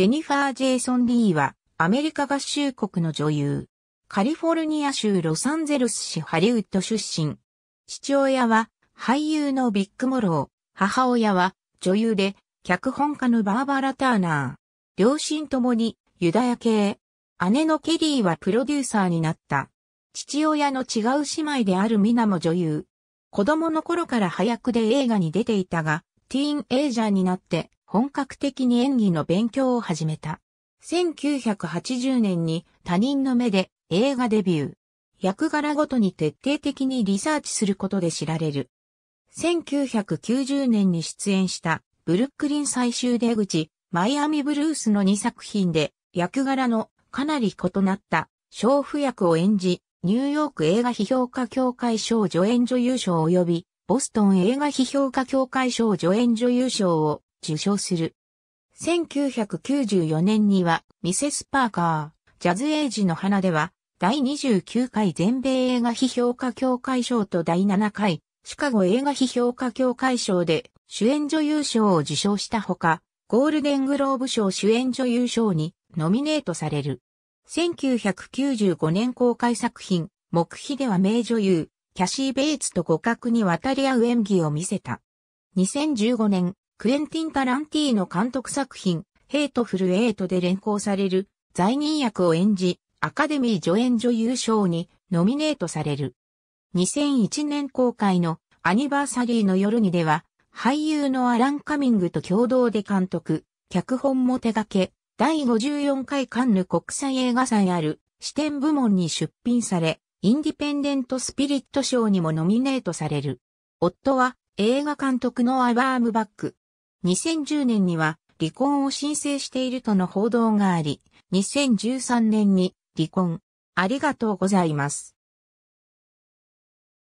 ジェニファー・ジェイソン・リーは、アメリカ合衆国の女優。カリフォルニア州ロサンゼルス市ハリウッド出身。父親は、俳優のビッグ・モロー。母親は、女優で、脚本家のバーバラ・ターナー。両親ともに、ユダヤ系。姉のケリーはプロデューサーになった。父親の違う姉妹であるミナも女優。子供の頃から早くで映画に出ていたが、ティーンエイジャーになって本格的に演技の勉強を始めた。1980年に他人の目で映画デビュー。役柄ごとに徹底的にリサーチすることで知られる。1990年に出演したブルックリン最終出口、マイアミブルースの2作品で役柄のかなり異なった娼婦役を演じ、ニューヨーク映画批評家協会賞助演女優賞及びボストン映画批評家協会賞助演女優賞を受賞する。1994年には、ミセス・パーカー、ジャズ・エイジの花では、第29回全米映画批評家協会賞と第7回、シカゴ映画批評家協会賞で、主演女優賞を受賞したほか、ゴールデングローブ賞主演女優賞にノミネートされる。1995年公開作品、目秘では名女優、キャシー・ベイツと互角に渡り合う演技を見せた。2015年、クエンティン・タランティーノ監督作品、ヘイトフル・エイトで連行される罪人役を演じ、アカデミー助演女優賞にノミネートされる。2001年公開のアニバーサリーの夜にでは、俳優のアラン・カミングと共同で監督、脚本も手掛け、第54回カンヌ国際映画祭ある視点部門に出品され、インディペンデント・スピリット賞にもノミネートされる。夫は映画監督のアバームバック、2010年には離婚を申請しているとの報道があり、2013年に離婚。ありがとうございます。